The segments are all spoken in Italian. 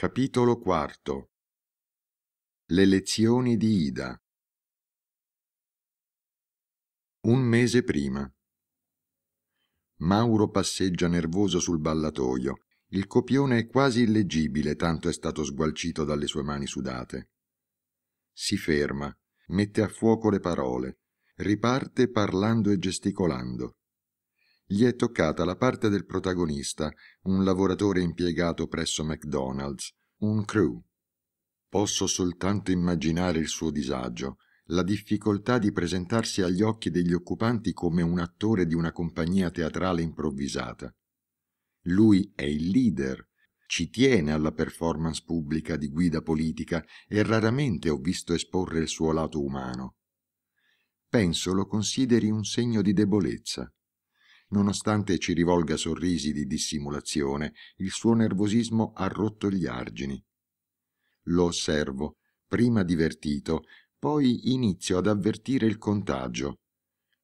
Capitolo IV Le lezioni di Ida Un mese prima Mauro passeggia nervoso sul ballatoio. Il copione è quasi illeggibile, tanto è stato sgualcito dalle sue mani sudate. Si ferma, mette a fuoco le parole, riparte parlando e gesticolando gli è toccata la parte del protagonista, un lavoratore impiegato presso McDonald's, un crew. Posso soltanto immaginare il suo disagio, la difficoltà di presentarsi agli occhi degli occupanti come un attore di una compagnia teatrale improvvisata. Lui è il leader, ci tiene alla performance pubblica di guida politica e raramente ho visto esporre il suo lato umano. Penso lo consideri un segno di debolezza. Nonostante ci rivolga sorrisi di dissimulazione, il suo nervosismo ha rotto gli argini. Lo osservo, prima divertito, poi inizio ad avvertire il contagio.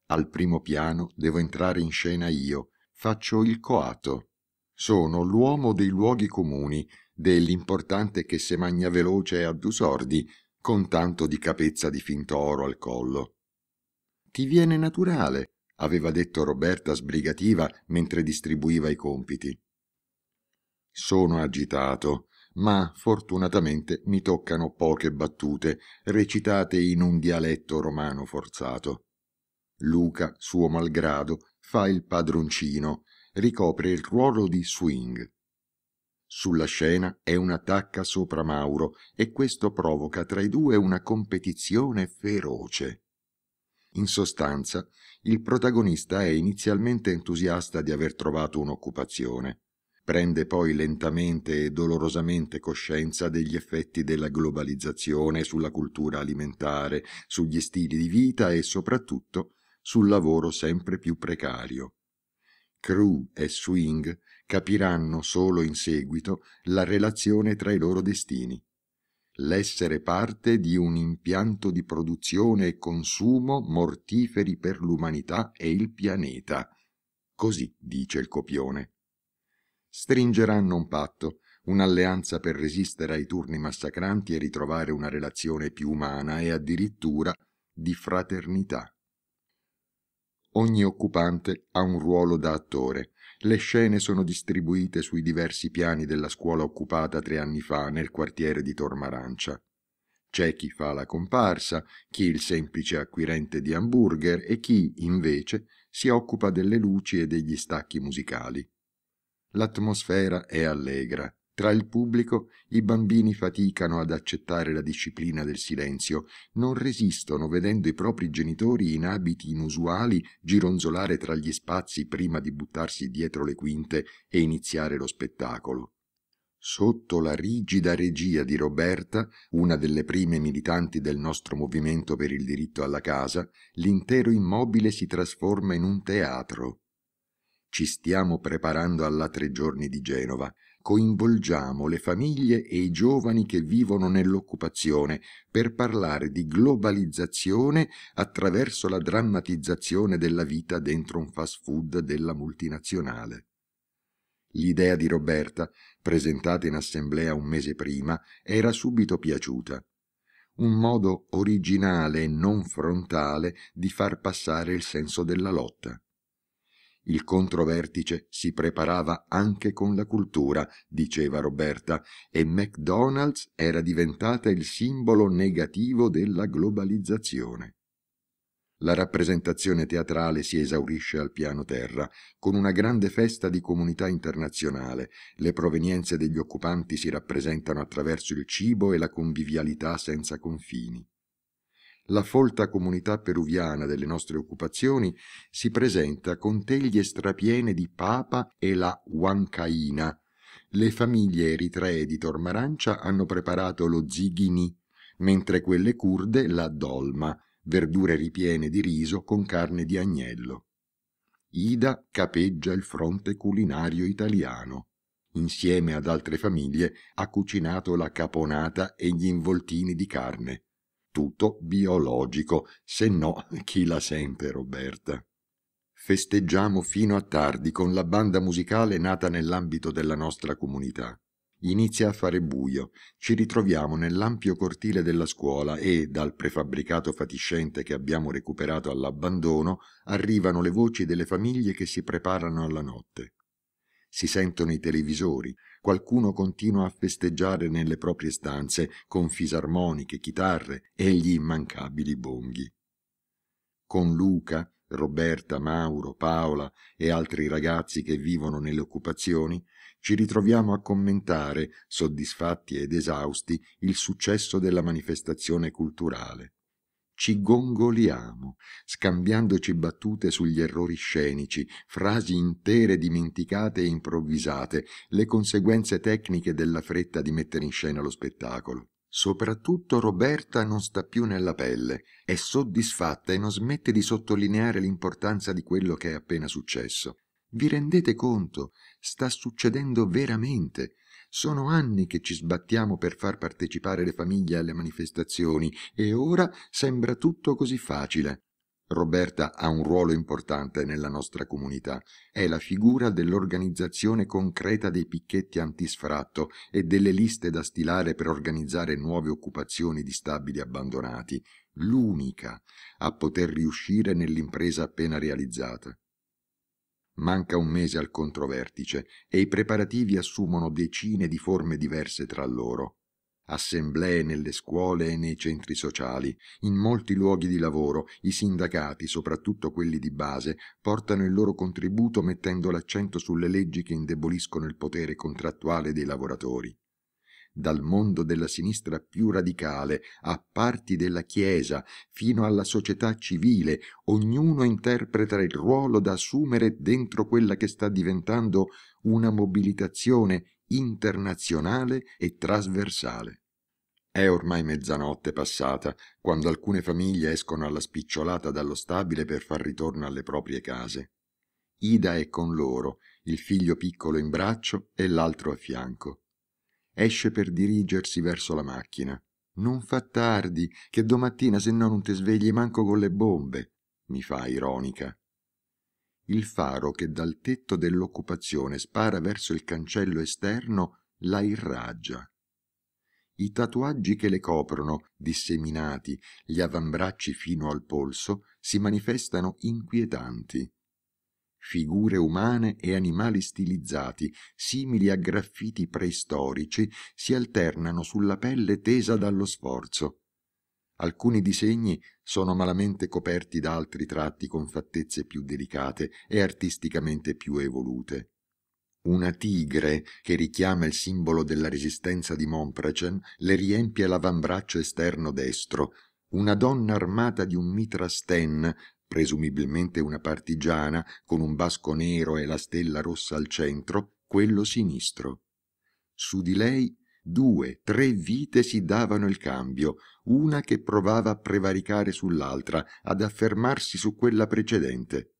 Al primo piano devo entrare in scena io, faccio il coato. Sono l'uomo dei luoghi comuni, dell'importante che se magna veloce a due sordi, con tanto di capezza di finto oro al collo. Ti viene naturale, aveva detto Roberta sbrigativa mentre distribuiva i compiti. Sono agitato, ma fortunatamente mi toccano poche battute recitate in un dialetto romano forzato. Luca, suo malgrado, fa il padroncino, ricopre il ruolo di swing. Sulla scena è un'attacca sopra Mauro e questo provoca tra i due una competizione feroce. In sostanza, il protagonista è inizialmente entusiasta di aver trovato un'occupazione, prende poi lentamente e dolorosamente coscienza degli effetti della globalizzazione sulla cultura alimentare, sugli stili di vita e soprattutto sul lavoro sempre più precario. Crew e Swing capiranno solo in seguito la relazione tra i loro destini l'essere parte di un impianto di produzione e consumo mortiferi per l'umanità e il pianeta. Così dice il copione. Stringeranno un patto, un'alleanza per resistere ai turni massacranti e ritrovare una relazione più umana e addirittura di fraternità. Ogni occupante ha un ruolo da attore, le scene sono distribuite sui diversi piani della scuola occupata tre anni fa nel quartiere di Tormarancia. C'è chi fa la comparsa, chi il semplice acquirente di hamburger e chi, invece, si occupa delle luci e degli stacchi musicali. L'atmosfera è allegra, tra il pubblico i bambini faticano ad accettare la disciplina del silenzio, non resistono vedendo i propri genitori in abiti inusuali gironzolare tra gli spazi prima di buttarsi dietro le quinte e iniziare lo spettacolo. Sotto la rigida regia di Roberta, una delle prime militanti del nostro movimento per il diritto alla casa, l'intero immobile si trasforma in un teatro ci stiamo preparando alla tre giorni di Genova coinvolgiamo le famiglie e i giovani che vivono nell'occupazione per parlare di globalizzazione attraverso la drammatizzazione della vita dentro un fast food della multinazionale. L'idea di Roberta, presentata in assemblea un mese prima, era subito piaciuta. Un modo originale e non frontale di far passare il senso della lotta. Il controvertice si preparava anche con la cultura, diceva Roberta, e McDonald's era diventata il simbolo negativo della globalizzazione. La rappresentazione teatrale si esaurisce al piano terra, con una grande festa di comunità internazionale. Le provenienze degli occupanti si rappresentano attraverso il cibo e la convivialità senza confini la folta comunità peruviana delle nostre occupazioni si presenta con teglie strapiene di papa e la huancaina. Le famiglie eritree di Tormarancia hanno preparato lo zighini, mentre quelle curde la dolma, verdure ripiene di riso con carne di agnello. Ida capeggia il fronte culinario italiano. Insieme ad altre famiglie ha cucinato la caponata e gli involtini di carne tutto biologico, se no chi l'ha sempre Roberta. Festeggiamo fino a tardi con la banda musicale nata nell'ambito della nostra comunità. Inizia a fare buio, ci ritroviamo nell'ampio cortile della scuola e, dal prefabbricato fatiscente che abbiamo recuperato all'abbandono, arrivano le voci delle famiglie che si preparano alla notte. Si sentono i televisori, qualcuno continua a festeggiare nelle proprie stanze con fisarmoniche, chitarre e gli immancabili bonghi. Con Luca, Roberta, Mauro, Paola e altri ragazzi che vivono nelle occupazioni, ci ritroviamo a commentare, soddisfatti ed esausti, il successo della manifestazione culturale ci gongoliamo, scambiandoci battute sugli errori scenici, frasi intere dimenticate e improvvisate, le conseguenze tecniche della fretta di mettere in scena lo spettacolo. Soprattutto Roberta non sta più nella pelle, è soddisfatta e non smette di sottolineare l'importanza di quello che è appena successo. Vi rendete conto? Sta succedendo veramente. Sono anni che ci sbattiamo per far partecipare le famiglie alle manifestazioni e ora sembra tutto così facile. Roberta ha un ruolo importante nella nostra comunità, è la figura dell'organizzazione concreta dei picchetti antisfratto e delle liste da stilare per organizzare nuove occupazioni di stabili abbandonati, l'unica a poter riuscire nell'impresa appena realizzata. Manca un mese al controvertice e i preparativi assumono decine di forme diverse tra loro. Assemblee nelle scuole e nei centri sociali, in molti luoghi di lavoro i sindacati, soprattutto quelli di base, portano il loro contributo mettendo l'accento sulle leggi che indeboliscono il potere contrattuale dei lavoratori dal mondo della sinistra più radicale a parti della Chiesa fino alla società civile, ognuno interpreta il ruolo da assumere dentro quella che sta diventando una mobilitazione internazionale e trasversale. È ormai mezzanotte passata, quando alcune famiglie escono alla spicciolata dallo stabile per far ritorno alle proprie case. Ida è con loro, il figlio piccolo in braccio e l'altro a fianco esce per dirigersi verso la macchina. Non fa tardi, che domattina se no non ti svegli manco con le bombe, mi fa ironica. Il faro che dal tetto dell'occupazione spara verso il cancello esterno la irraggia. I tatuaggi che le coprono, disseminati, gli avambracci fino al polso, si manifestano inquietanti figure umane e animali stilizzati, simili a graffiti preistorici, si alternano sulla pelle tesa dallo sforzo. Alcuni disegni sono malamente coperti da altri tratti con fattezze più delicate e artisticamente più evolute. Una tigre, che richiama il simbolo della resistenza di Montpracen, le riempie l'avambraccio esterno destro, una donna armata di un mitra sten presumibilmente una partigiana con un basco nero e la stella rossa al centro, quello sinistro. Su di lei due, tre vite si davano il cambio, una che provava a prevaricare sull'altra, ad affermarsi su quella precedente.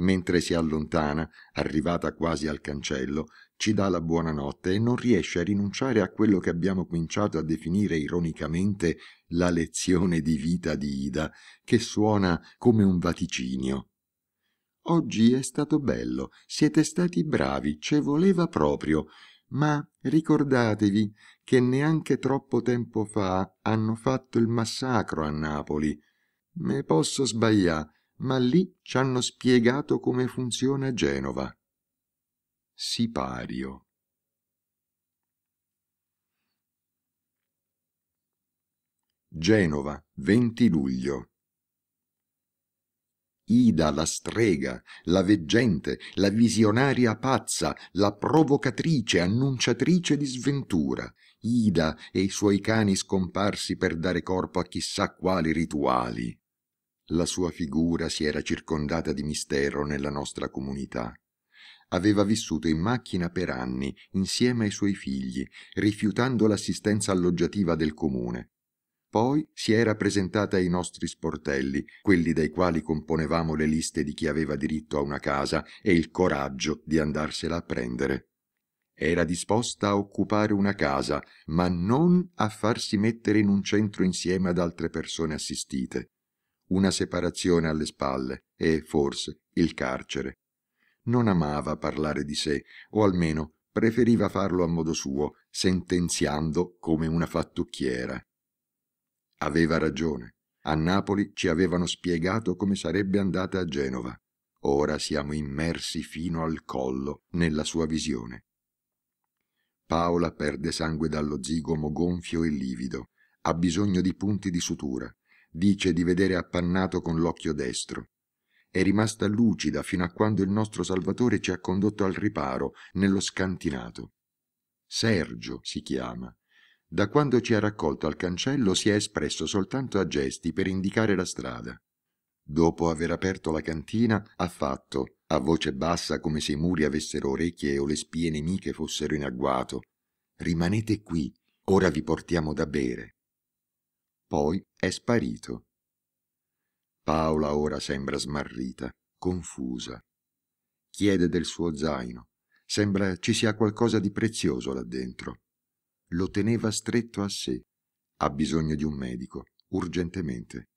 Mentre si allontana, arrivata quasi al cancello, ci dà la buonanotte e non riesce a rinunciare a quello che abbiamo cominciato a definire ironicamente la lezione di vita di Ida, che suona come un vaticinio. Oggi è stato bello, siete stati bravi, ce voleva proprio, ma ricordatevi che neanche troppo tempo fa hanno fatto il massacro a Napoli. Me posso sbagliare, ma lì ci hanno spiegato come funziona Genova. Sipario. Genova, 20 luglio. Ida la strega, la veggente, la visionaria pazza, la provocatrice, annunciatrice di sventura, Ida e i suoi cani scomparsi per dare corpo a chissà quali rituali. La sua figura si era circondata di mistero nella nostra comunità. Aveva vissuto in macchina per anni insieme ai suoi figli, rifiutando l'assistenza alloggiativa del comune poi si era presentata ai nostri sportelli, quelli dai quali componevamo le liste di chi aveva diritto a una casa e il coraggio di andarsela a prendere. Era disposta a occupare una casa, ma non a farsi mettere in un centro insieme ad altre persone assistite. Una separazione alle spalle e, forse, il carcere. Non amava parlare di sé, o almeno preferiva farlo a modo suo, sentenziando come una fattucchiera. Aveva ragione. A Napoli ci avevano spiegato come sarebbe andata a Genova. Ora siamo immersi fino al collo nella sua visione. Paola perde sangue dallo zigomo gonfio e livido, ha bisogno di punti di sutura, dice di vedere appannato con l'occhio destro. È rimasta lucida fino a quando il nostro Salvatore ci ha condotto al riparo, nello scantinato. Sergio si chiama, da quando ci ha raccolto al cancello si è espresso soltanto a gesti per indicare la strada. Dopo aver aperto la cantina, ha fatto, a voce bassa come se i muri avessero orecchie o le spie nemiche fossero in agguato, Rimanete qui, ora vi portiamo da bere. Poi è sparito. Paola ora sembra smarrita, confusa. Chiede del suo zaino. Sembra ci sia qualcosa di prezioso là dentro lo teneva stretto a sé. Ha bisogno di un medico, urgentemente.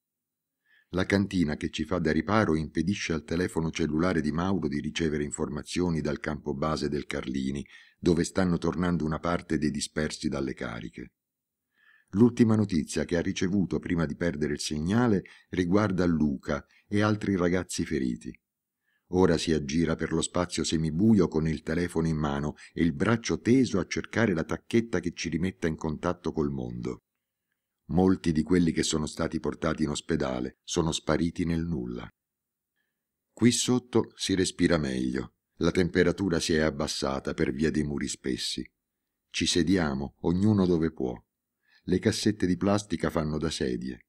La cantina che ci fa da riparo impedisce al telefono cellulare di Mauro di ricevere informazioni dal campo base del Carlini, dove stanno tornando una parte dei dispersi dalle cariche. L'ultima notizia che ha ricevuto prima di perdere il segnale riguarda Luca e altri ragazzi feriti. Ora si aggira per lo spazio semibuio con il telefono in mano e il braccio teso a cercare la tacchetta che ci rimetta in contatto col mondo. Molti di quelli che sono stati portati in ospedale sono spariti nel nulla. Qui sotto si respira meglio. La temperatura si è abbassata per via dei muri spessi. Ci sediamo, ognuno dove può. Le cassette di plastica fanno da sedie.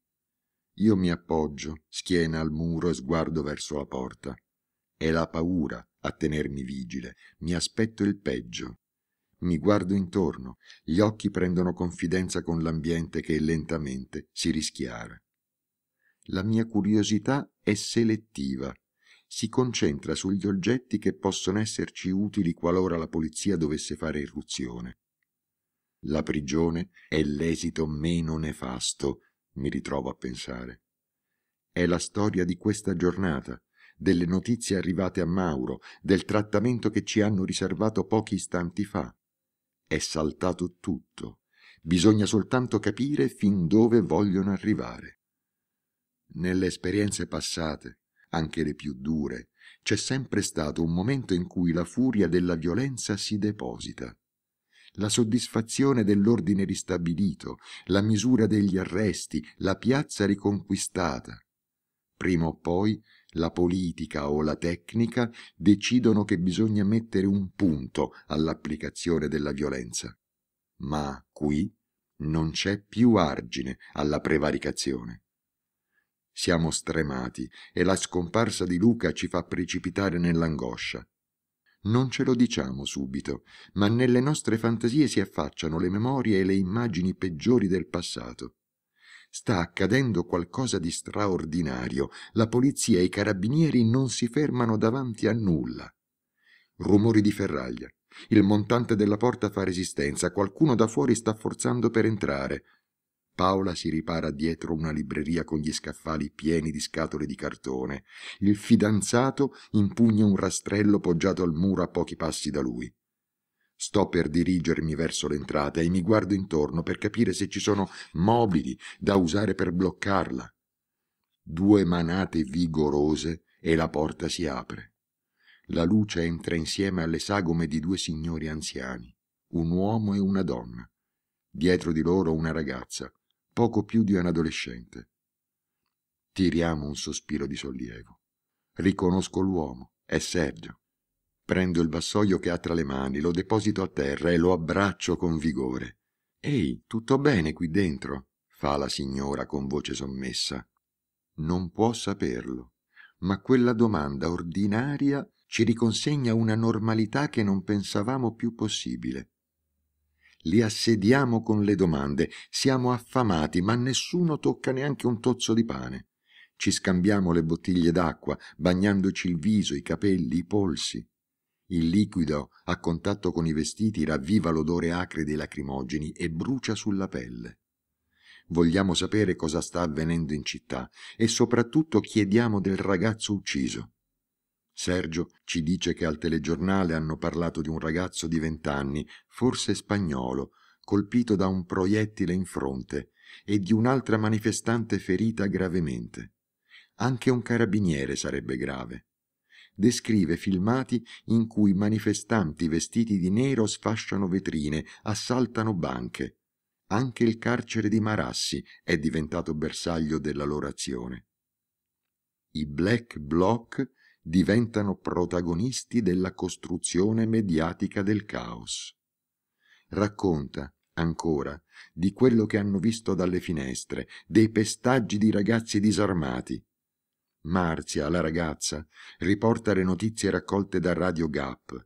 Io mi appoggio, schiena al muro e sguardo verso la porta. È la paura a tenermi vigile, mi aspetto il peggio. Mi guardo intorno, gli occhi prendono confidenza con l'ambiente che lentamente si rischiara. La mia curiosità è selettiva, si concentra sugli oggetti che possono esserci utili qualora la polizia dovesse fare irruzione. La prigione è l'esito meno nefasto, mi ritrovo a pensare. È la storia di questa giornata, delle notizie arrivate a Mauro, del trattamento che ci hanno riservato pochi istanti fa. È saltato tutto. Bisogna soltanto capire fin dove vogliono arrivare. Nelle esperienze passate, anche le più dure, c'è sempre stato un momento in cui la furia della violenza si deposita la soddisfazione dell'ordine ristabilito, la misura degli arresti, la piazza riconquistata. Prima o poi la politica o la tecnica decidono che bisogna mettere un punto all'applicazione della violenza. Ma qui non c'è più argine alla prevaricazione. Siamo stremati e la scomparsa di Luca ci fa precipitare nell'angoscia. Non ce lo diciamo subito, ma nelle nostre fantasie si affacciano le memorie e le immagini peggiori del passato. Sta accadendo qualcosa di straordinario. La polizia e i carabinieri non si fermano davanti a nulla. Rumori di ferraglia. Il montante della porta fa resistenza. Qualcuno da fuori sta forzando per entrare. Paola si ripara dietro una libreria con gli scaffali pieni di scatole di cartone. Il fidanzato impugna un rastrello poggiato al muro a pochi passi da lui. Sto per dirigermi verso l'entrata e mi guardo intorno per capire se ci sono mobili da usare per bloccarla. Due manate vigorose e la porta si apre. La luce entra insieme alle sagome di due signori anziani, un uomo e una donna. Dietro di loro una ragazza, poco più di un adolescente. Tiriamo un sospiro di sollievo. Riconosco l'uomo, è Sergio. Prendo il vassoio che ha tra le mani, lo deposito a terra e lo abbraccio con vigore. Ehi, tutto bene qui dentro? fa la signora con voce sommessa. Non può saperlo, ma quella domanda ordinaria ci riconsegna una normalità che non pensavamo più possibile. Li assediamo con le domande, siamo affamati, ma nessuno tocca neanche un tozzo di pane. Ci scambiamo le bottiglie d'acqua, bagnandoci il viso, i capelli, i polsi. Il liquido a contatto con i vestiti ravviva l'odore acre dei lacrimogeni e brucia sulla pelle. Vogliamo sapere cosa sta avvenendo in città e soprattutto chiediamo del ragazzo ucciso. Sergio ci dice che al telegiornale hanno parlato di un ragazzo di vent'anni, forse spagnolo, colpito da un proiettile in fronte e di un'altra manifestante ferita gravemente. Anche un carabiniere sarebbe grave descrive filmati in cui manifestanti vestiti di nero sfasciano vetrine, assaltano banche. Anche il carcere di Marassi è diventato bersaglio della loro azione. I black bloc diventano protagonisti della costruzione mediatica del caos. Racconta, ancora, di quello che hanno visto dalle finestre, dei pestaggi di ragazzi disarmati, Marzia, la ragazza, riporta le notizie raccolte da Radio Gap.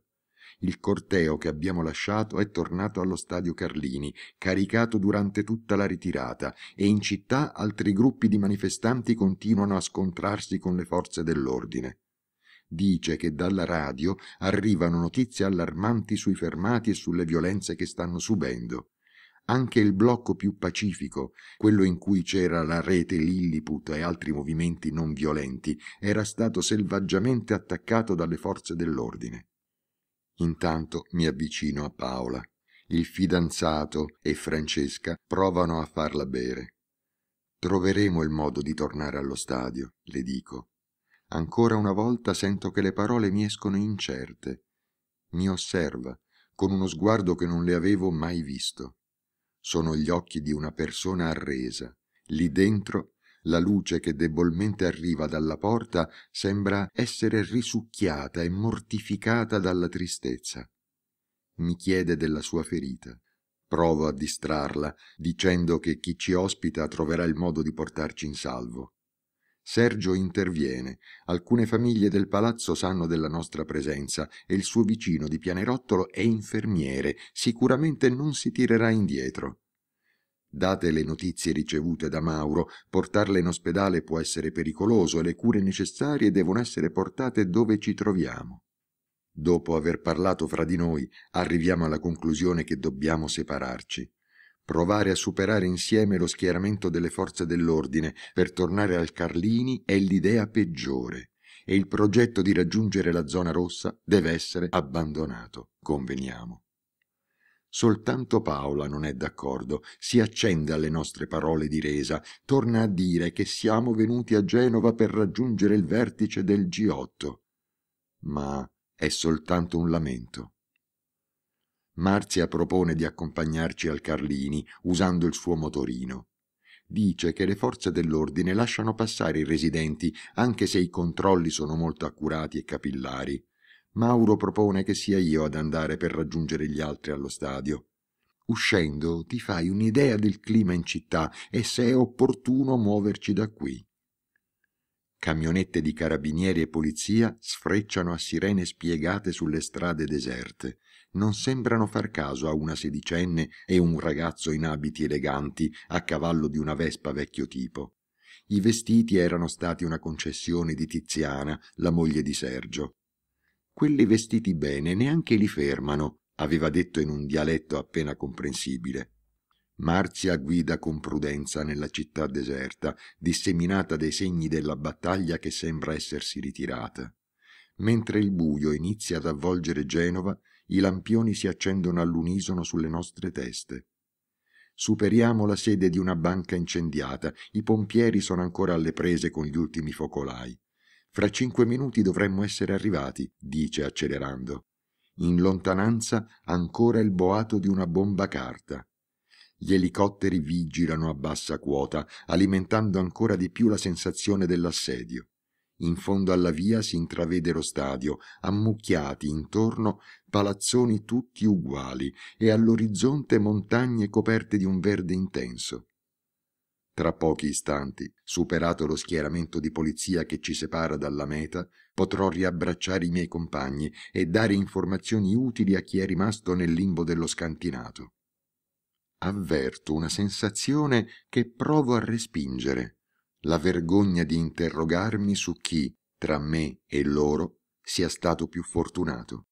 Il corteo che abbiamo lasciato è tornato allo stadio Carlini, caricato durante tutta la ritirata, e in città altri gruppi di manifestanti continuano a scontrarsi con le forze dell'ordine dice che dalla radio arrivano notizie allarmanti sui fermati e sulle violenze che stanno subendo. Anche il blocco più pacifico, quello in cui c'era la rete Lilliput e altri movimenti non violenti, era stato selvaggiamente attaccato dalle forze dell'ordine. Intanto mi avvicino a Paola. Il fidanzato e Francesca provano a farla bere. Troveremo il modo di tornare allo stadio, le dico. Ancora una volta sento che le parole mi escono incerte. Mi osserva, con uno sguardo che non le avevo mai visto sono gli occhi di una persona arresa. Lì dentro la luce che debolmente arriva dalla porta sembra essere risucchiata e mortificata dalla tristezza. Mi chiede della sua ferita. Provo a distrarla, dicendo che chi ci ospita troverà il modo di portarci in salvo. Sergio interviene. Alcune famiglie del palazzo sanno della nostra presenza e il suo vicino di pianerottolo è infermiere, sicuramente non si tirerà indietro. Date le notizie ricevute da Mauro, portarle in ospedale può essere pericoloso e le cure necessarie devono essere portate dove ci troviamo. Dopo aver parlato fra di noi, arriviamo alla conclusione che dobbiamo separarci provare a superare insieme lo schieramento delle forze dell'ordine per tornare al Carlini è l'idea peggiore e il progetto di raggiungere la zona rossa deve essere abbandonato, conveniamo. Soltanto Paola non è d'accordo, si accende alle nostre parole di resa, torna a dire che siamo venuti a Genova per raggiungere il vertice del G8. Ma è soltanto un lamento. Marzia propone di accompagnarci al Carlini usando il suo motorino. Dice che le forze dell'ordine lasciano passare i residenti anche se i controlli sono molto accurati e capillari. Mauro propone che sia io ad andare per raggiungere gli altri allo stadio. Uscendo ti fai un'idea del clima in città e se è opportuno muoverci da qui. Camionette di carabinieri e polizia sfrecciano a sirene spiegate sulle strade deserte non sembrano far caso a una sedicenne e un ragazzo in abiti eleganti a cavallo di una vespa vecchio tipo. I vestiti erano stati una concessione di Tiziana, la moglie di Sergio. Quelli vestiti bene neanche li fermano, aveva detto in un dialetto appena comprensibile. Marzia guida con prudenza nella città deserta, disseminata dai segni della battaglia che sembra essersi ritirata. Mentre il buio inizia ad avvolgere Genova, i lampioni si accendono all'unisono sulle nostre teste. Superiamo la sede di una banca incendiata, i pompieri sono ancora alle prese con gli ultimi focolai. Fra cinque minuti dovremmo essere arrivati, dice accelerando. In lontananza ancora il boato di una bomba carta. Gli elicotteri vigilano a bassa quota, alimentando ancora di più la sensazione dell'assedio. In fondo alla via si intravede lo stadio, ammucchiati intorno palazzoni tutti uguali e all'orizzonte montagne coperte di un verde intenso. Tra pochi istanti, superato lo schieramento di polizia che ci separa dalla meta, potrò riabbracciare i miei compagni e dare informazioni utili a chi è rimasto nel limbo dello scantinato. Avverto una sensazione che provo a respingere la vergogna di interrogarmi su chi tra me e loro sia stato più fortunato